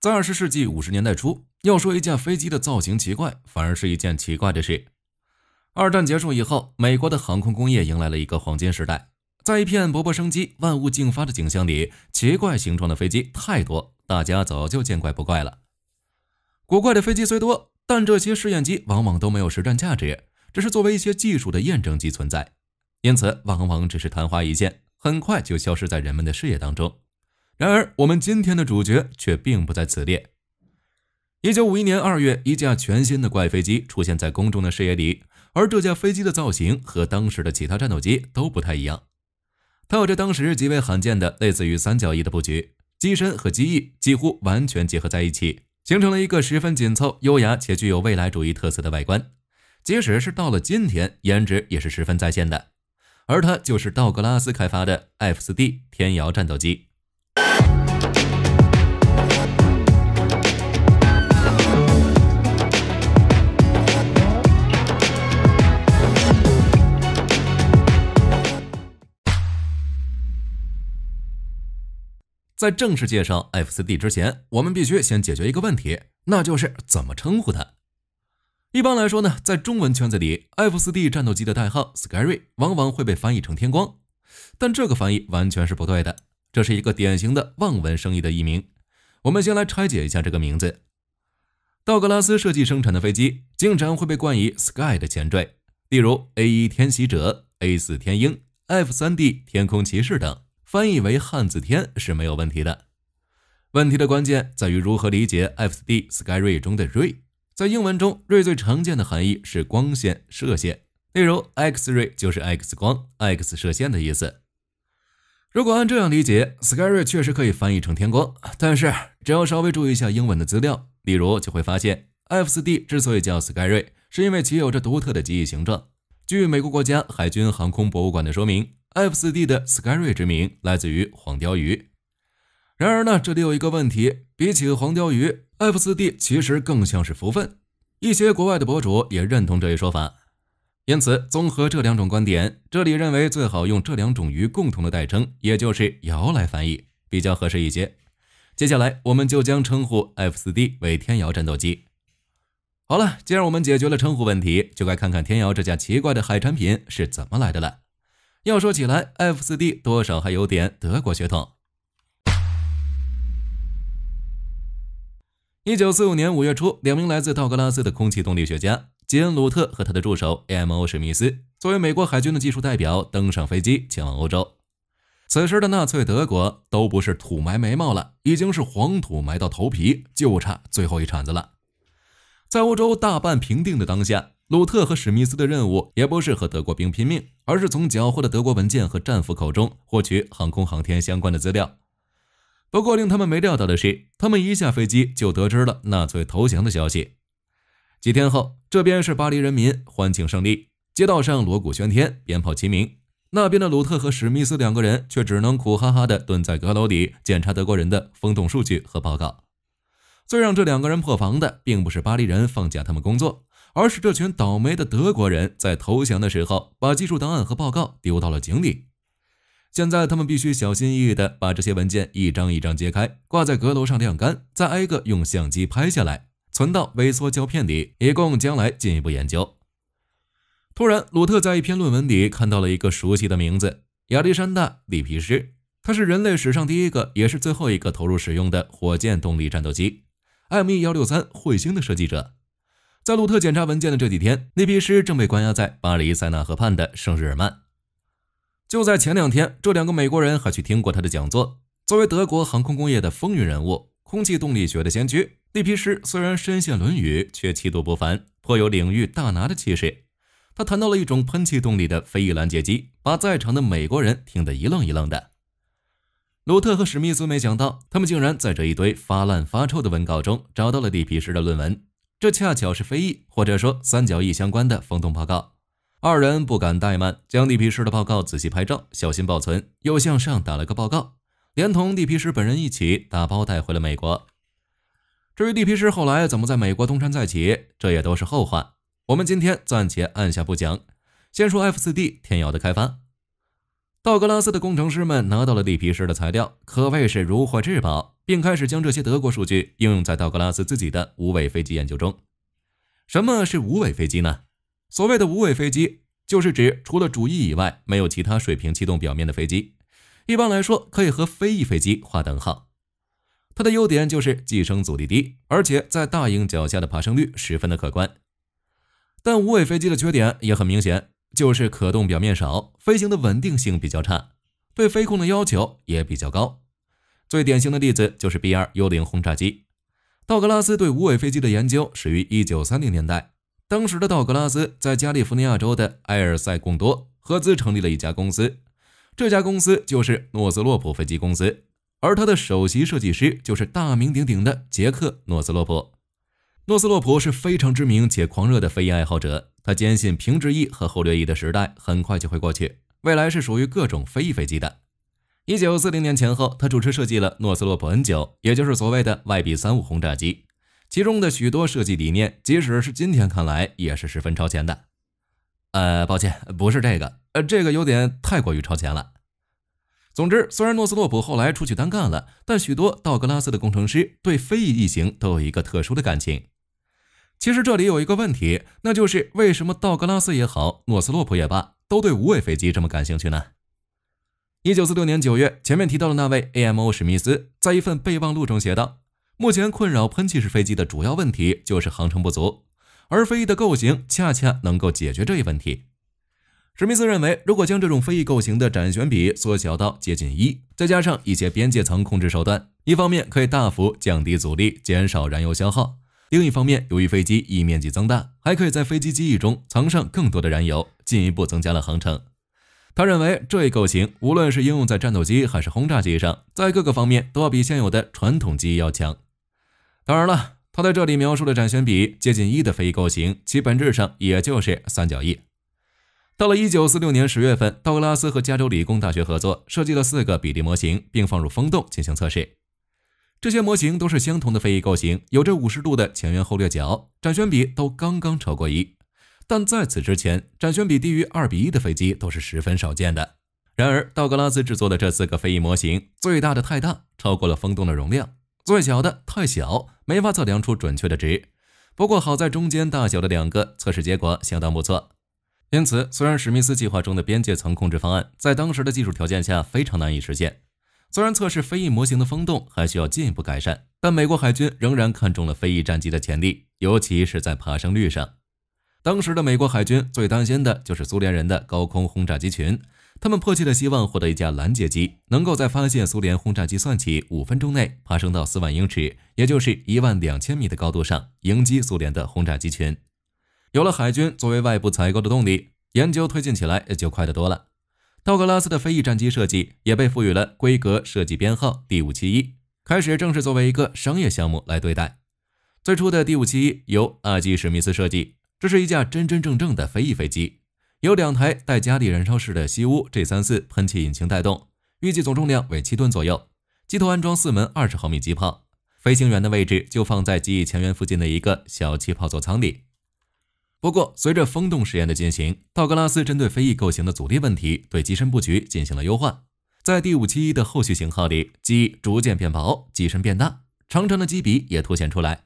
在二十世纪五十年代初，要说一架飞机的造型奇怪，反而是一件奇怪的事。二战结束以后，美国的航空工业迎来了一个黄金时代，在一片勃勃生机、万物竞发的景象里，奇怪形状的飞机太多，大家早就见怪不怪了。古怪的飞机虽多，但这些试验机往往都没有实战价值，只是作为一些技术的验证机存在，因此往往只是昙花一现，很快就消失在人们的视野当中。然而，我们今天的主角却并不在此列。一九五一年二月，一架全新的怪飞机出现在公众的视野里，而这架飞机的造型和当时的其他战斗机都不太一样。它有着当时极为罕见的类似于三角翼的布局，机身和机翼几乎完全结合在一起，形成了一个十分紧凑、优雅且具有未来主义特色的外观。即使是到了今天，颜值也是十分在线的。而它就是道格拉斯开发的 F-4D 天摇战斗机。在正式介绍 F-4D 之前，我们必须先解决一个问题，那就是怎么称呼它。一般来说呢，在中文圈子里，F-4D 战斗机的代号 s k y r y 往往会被翻译成“天光”，但这个翻译完全是不对的，这是一个典型的望文生义的译名。我们先来拆解一下这个名字。道格拉斯设计生产的飞机经常会被冠以 Sky 的前缀，例如 A-1 天袭者、A-4 天鹰、F-3D 天空骑士等。翻译为汉字“天”是没有问题的。问题的关键在于如何理解 F-4D Skyray 中的 “ray”。在英文中，“ray” 最常见的含义是光线、射线，例如 X-ray 就是 X 光、X 射线的意思。如果按这样理解，Skyray 确实可以翻译成“天光”。但是，只要稍微注意一下英文的资料，例如就会发现，F-4D 之所以叫 Skyray，是因为其有着独特的机翼形状。据美国国家海军航空博物馆的说明。F 四 D 的 Scary 之名来自于黄鲷鱼，然而呢，这里有一个问题，比起黄鲷鱼，F 四 D 其实更像是福分。一些国外的博主也认同这一说法，因此综合这两种观点，这里认为最好用这两种鱼共同的代称，也就是“摇”来翻译比较合适一些。接下来，我们就将称呼 F 四 D 为“天摇战斗机”。好了，既然我们解决了称呼问题，就该看看“天摇”这架奇怪的海产品是怎么来的了。要说起来，F 四 D 多少还有点德国血统。一九四五年五月初，两名来自道格拉斯的空气动力学家吉恩·鲁特和他的助手 A.M.O. 史密斯，作为美国海军的技术代表，登上飞机前往欧洲。此时的纳粹德国都不是土埋眉毛了，已经是黄土埋到头皮，就差最后一铲子了。在欧洲大半平定的当下。鲁特和史密斯的任务也不是和德国兵拼命，而是从缴获的德国文件和战俘口中获取航空航天相关的资料。不过，令他们没料到的是，他们一下飞机就得知了纳粹投降的消息。几天后，这边是巴黎人民欢庆胜利，街道上锣鼓喧天，鞭炮齐鸣；那边的鲁特和史密斯两个人却只能苦哈哈地蹲在阁楼里检查德国人的风洞数据和报告。最让这两个人破防的，并不是巴黎人放假，他们工作。而是这群倒霉的德国人在投降的时候，把技术档案和报告丢到了井里。现在他们必须小心翼翼地把这些文件一张一张揭开，挂在阁楼上晾干，再挨个用相机拍下来，存到微缩胶片里，以供将来进一步研究。突然，鲁特在一篇论文里看到了一个熟悉的名字——亚历山大·里皮斯，他是人类史上第一个，也是最后一个投入使用的火箭动力战斗机 M.E. 幺六三彗星的设计者。在鲁特检查文件的这几天，那批尸正被关押在巴黎塞纳河畔的圣日耳曼。就在前两天，这两个美国人还去听过他的讲座。作为德国航空工业的风云人物，空气动力学的先驱，那批施虽然身陷论语，却气度不凡，颇有领域大拿的气势。他谈到了一种喷气动力的飞翼拦截机，把在场的美国人听得一愣一愣的。鲁特和史密斯没想到，他们竟然在这一堆发烂发臭的文稿中找到了地皮师的论文。这恰巧是非议或者说三角翼相关的风洞报告。二人不敢怠慢，将地皮师的报告仔细拍照，小心保存，又向上打了个报告，连同地皮师本人一起打包带回了美国。至于地皮师后来怎么在美国东山再起，这也都是后话，我们今天暂且按下不讲。先说 F 四 D 天遥的开发。道格拉斯的工程师们拿到了地皮师的材料，可谓是如获至宝，并开始将这些德国数据应用在道格拉斯自己的无尾飞机研究中。什么是无尾飞机呢？所谓的无尾飞机，就是指除了主翼以外没有其他水平气动表面的飞机。一般来说，可以和飞翼飞机划等号。它的优点就是寄生阻力低，而且在大鹰脚下的爬升率十分的可观。但无尾飞机的缺点也很明显。就是可动表面少，飞行的稳定性比较差，对飞控的要求也比较高。最典型的例子就是 B-2 幽灵轰炸机。道格拉斯对无尾飞机的研究始于1930年代，当时的道格拉斯在加利福尼亚州的埃尔塞贡多合资成立了一家公司，这家公司就是诺斯洛普飞机公司，而他的首席设计师就是大名鼎鼎的杰克·诺斯洛普。诺斯洛普是非常知名且狂热的飞行爱好者。他坚信平直翼和后掠翼的时代很快就会过去，未来是属于各种飞翼飞机的。一九四零年前后，他主持设计了诺斯洛普 N 九，也就是所谓的 YB 三五轰炸机，其中的许多设计理念，即使是今天看来，也是十分超前的。呃，抱歉，不是这个，呃，这个有点太过于超前了。总之，虽然诺斯洛普后来出去单干了，但许多道格拉斯的工程师对飞翼异形都有一个特殊的感情。其实这里有一个问题，那就是为什么道格拉斯也好，诺斯洛普也罢，都对无畏飞机这么感兴趣呢？一九四六年九月，前面提到的那位 A.M.O. 史密斯在一份备忘录中写道：“目前困扰喷气式飞机的主要问题就是航程不足，而飞翼的构型恰恰能够解决这一问题。”史密斯认为，如果将这种飞翼构型的展弦比缩小到接近一，再加上一些边界层控制手段，一方面可以大幅降低阻力，减少燃油消耗。另一方面，由于飞机翼面积增大，还可以在飞机机翼中藏上更多的燃油，进一步增加了航程。他认为这一构型无论是应用在战斗机还是轰炸机上，在各个方面都要比现有的传统机翼要强。当然了，他在这里描述的展弦比接近一的飞翼构型，其本质上也就是三角翼。到了1946年10月份，道格拉斯和加州理工大学合作设计了四个比例模型，并放入风洞进行测试。这些模型都是相同的飞翼构型，有着五十度的前缘后掠角，展旋比都刚刚超过一。但在此之前，展旋比低于二比一的飞机都是十分少见的。然而，道格拉斯制作的这四个飞翼模型，最大的太大，超过了风洞的容量；最小的太小，没法测量出准确的值。不过好在中间大小的两个测试结果相当不错。因此，虽然史密斯计划中的边界层控制方案在当时的技术条件下非常难以实现。虽然测试飞翼模型的风洞还需要进一步改善，但美国海军仍然看中了飞翼战机的潜力，尤其是在爬升率上。当时的美国海军最担心的就是苏联人的高空轰炸机群，他们迫切的希望获得一架拦截机，能够在发现苏联轰炸机算起五分钟内爬升到四万英尺，也就是一万两千米的高度上迎击苏联的轰炸机群。有了海军作为外部采购的动力，研究推进起来也就快得多了。道格拉斯的飞翼战机设计也被赋予了规格设计编号 D 五七一，开始正式作为一个商业项目来对待。最初的 D 五七一由阿基·史密斯设计，这是一架真真正正的飞翼飞机，由两台带加力燃烧室的西屋 G 三四喷气引擎带动，预计总重量为七吨左右。机头安装四门二十毫米机炮，飞行员的位置就放在机翼前缘附近的一个小气炮座舱里。不过，随着风洞实验的进行，道格拉斯针对飞翼构型的阻力问题，对机身布局进行了优化。在 D571 的后续型号里，机翼逐渐变薄，机身变大，长长的机鼻也凸显出来。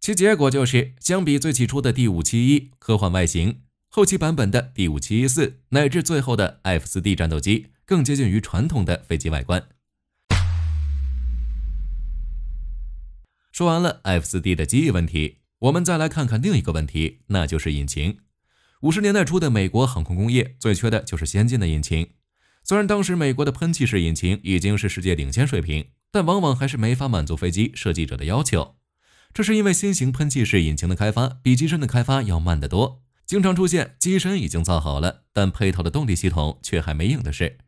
其结果就是，相比最起初的 D571 科幻外形，后期版本的 D574 乃至最后的 F4D 战斗机，更接近于传统的飞机外观。说完了 F4D 的机翼问题。我们再来看看另一个问题，那就是引擎。五十年代初的美国航空工业最缺的就是先进的引擎。虽然当时美国的喷气式引擎已经是世界领先水平，但往往还是没法满足飞机设计者的要求。这是因为新型喷气式引擎的开发比机身的开发要慢得多，经常出现机身已经造好了，但配套的动力系统却还没影的事。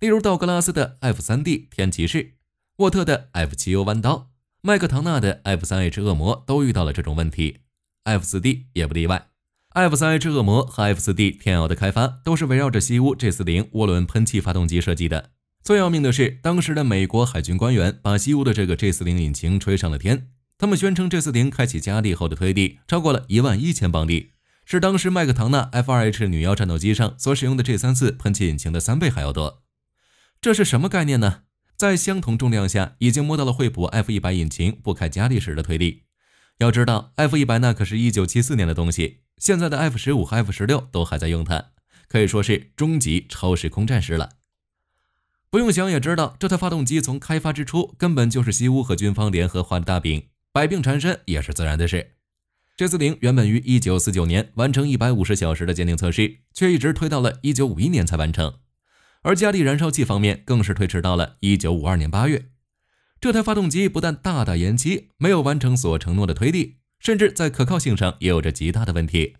例如道格拉斯的 F 三 D 天骑士，沃特的 F 七 U 弯刀。麦克唐纳的 F 三 H 恶魔都遇到了这种问题，F 四 D 也不例外。F 三 H 恶魔和 F 四 D 天鹅的开发都是围绕着西屋 J 四零涡轮喷气发动机设计的。最要命的是，当时的美国海军官员把西屋的这个 J 四零引擎吹上了天。他们宣称 J 四零开启加力后的推力超过了一万一千磅力，是当时麦克唐纳 F 二 H 女妖战斗机上所使用的 J 三四喷气引擎的三倍还要多。这是什么概念呢？在相同重量下，已经摸到了惠普 F 一百引擎不开加力时的推力。要知道，F 一百那可是一九七四年的东西，现在的 F 十五和 F 十六都还在用它，可以说是终极超时空战士了。不用想也知道，这台发动机从开发之初，根本就是西屋和军方联合画的大饼，百病缠身也是自然的事。J 四零原本于一九四九年完成一百五十小时的鉴定测试，却一直推到了一九五一年才完成。而加力燃烧器方面更是推迟到了一九五二年八月。这台发动机不但大大延期，没有完成所承诺的推力，甚至在可靠性上也有着极大的问题。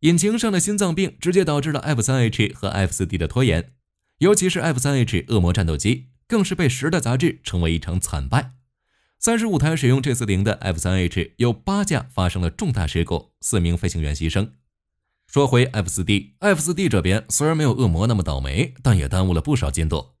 引擎上的心脏病直接导致了 F 三 H 和 F 四 D 的拖延，尤其是 F 三 H 恶魔战斗机更是被《时代》杂志称为一场惨败。三十五台使用 J 四零的 F 三 H 有八架发生了重大事故，四名飞行员牺牲。说回 F 四 D，F 四 D 这边虽然没有恶魔那么倒霉，但也耽误了不少进度。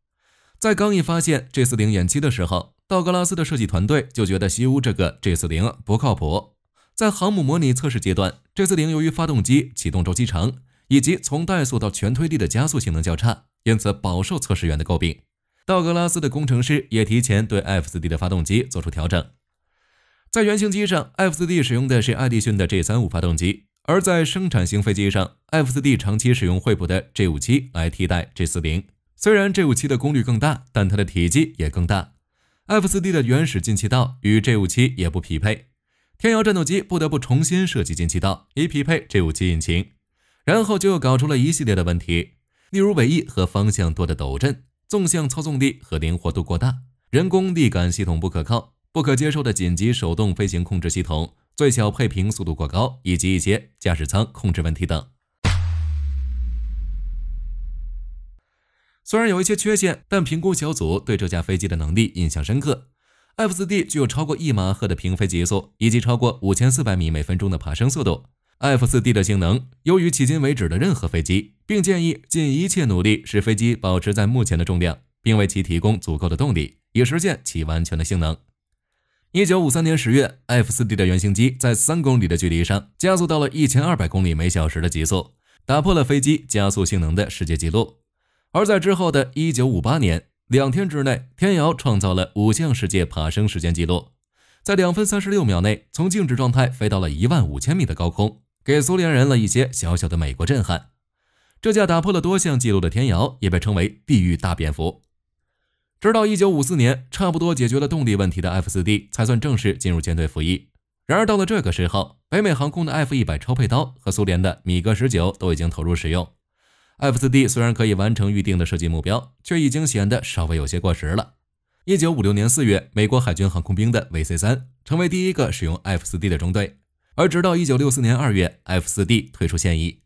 在刚一发现 J 四零延期的时候，道格拉斯的设计团队就觉得西屋这个 J 四零不靠谱。在航母模拟测试阶段，J 四零由于发动机启动周期长，以及从怠速到全推力的加速性能较差，因此饱受测试员的诟病。道格拉斯的工程师也提前对 F 四 D 的发动机做出调整。在原型机上，F 四 D 使用的是爱迪逊的 J 三五发动机。而在生产型飞机上，f 4 d 长期使用惠普的 J57 来替代 J40。虽然 J57 的功率更大，但它的体积也更大。F4D 的原始进气道与 J57 也不匹配，天摇战斗机不得不重新设计进气道以匹配 J57 引擎，然后就又搞出了一系列的问题，例如尾翼和方向舵的抖震、纵向操纵力和灵活度过大、人工力感系统不可靠、不可接受的紧急手动飞行控制系统。最小配平速度过高，以及一些驾驶舱控制问题等。虽然有一些缺陷，但评估小组对这架飞机的能力印象深刻。F-4D 具有超过一马赫的平飞极速，以及超过五千四百米每分钟的爬升速度。F-4D 的性能优于迄今为止的任何飞机，并建议尽一切努力使飞机保持在目前的重量，并为其提供足够的动力，以实现其完全的性能。一九五三年十月，艾弗斯蒂的原型机在三公里的距离上加速到了一千二百公里每小时的极速，打破了飞机加速性能的世界纪录。而在之后的一九五八年，两天之内，天瑶创造了五项世界爬升时间纪录，在两分三十六秒内从静止状态飞到了一万五千米的高空，给苏联人了一些小小的美国震撼。这架打破了多项纪录的天瑶，也被称为“地狱大蝙蝠”。直到1954年，差不多解决了动力问题的 F-4D 才算正式进入舰队服役。然而到了这个时候，北美航空的 F-100 超配刀和苏联的米格19都已经投入使用。F-4D 虽然可以完成预定的设计目标，却已经显得稍微有些过时了。1956年4月，美国海军航空兵的 VC-3 成为第一个使用 F-4D 的中队，而直到1964年2月，F-4D 退出现役。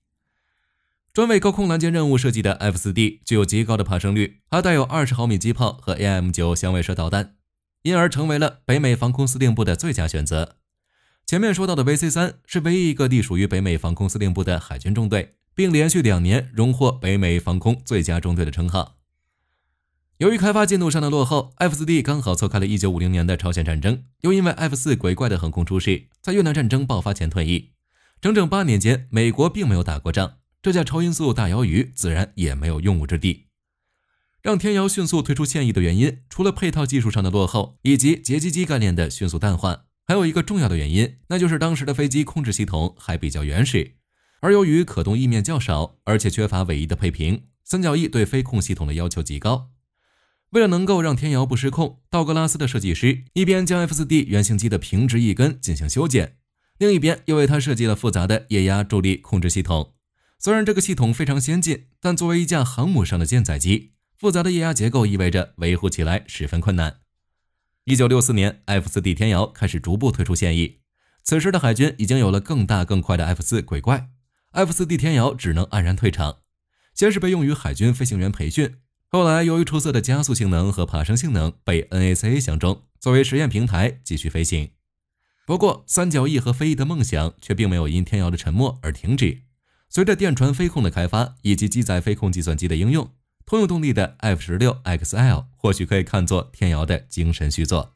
专为高空拦截任务设计的 F 四 D 具有极高的爬升率，还带有二十毫米机炮和 AM 九响尾蛇导弹，因而成为了北美防空司令部的最佳选择。前面说到的 VC 三是唯一一个隶属于北美防空司令部的海军中队，并连续两年荣获北美防空最佳中队的称号。由于开发进度上的落后，F 四 D 刚好错开了一九五零年的朝鲜战争，又因为 F 四鬼怪的横空出世，在越南战争爆发前退役。整整八年间，美国并没有打过仗。这架超音速大摇鱼自然也没有用武之地。让天瑶迅速退出现役的原因，除了配套技术上的落后，以及截击机概念的迅速淡化，还有一个重要的原因，那就是当时的飞机控制系统还比较原始。而由于可动翼面较少，而且缺乏尾翼的配平，三角翼对飞控系统的要求极高。为了能够让天瑶不失控，道格拉斯的设计师一边将 F4D 原型机的平直翼根进行修剪，另一边又为它设计了复杂的液压助力控制系统。虽然这个系统非常先进，但作为一架航母上的舰载机，复杂的液压结构意味着维护起来十分困难。一九六四年，F 四 D 天摇开始逐步退出现役。此时的海军已经有了更大更快的 F 四鬼怪，F 四 D 天摇只能黯然退场。先是被用于海军飞行员培训，后来由于出色的加速性能和爬升性能，被 N A C A 相中作为实验平台继续飞行。不过，三角翼和飞翼的梦想却并没有因天摇的沉默而停止。随着电传飞控的开发以及机载飞控计算机的应用，通用动力的 F 十六 XL 或许可以看作天摇的精神续作。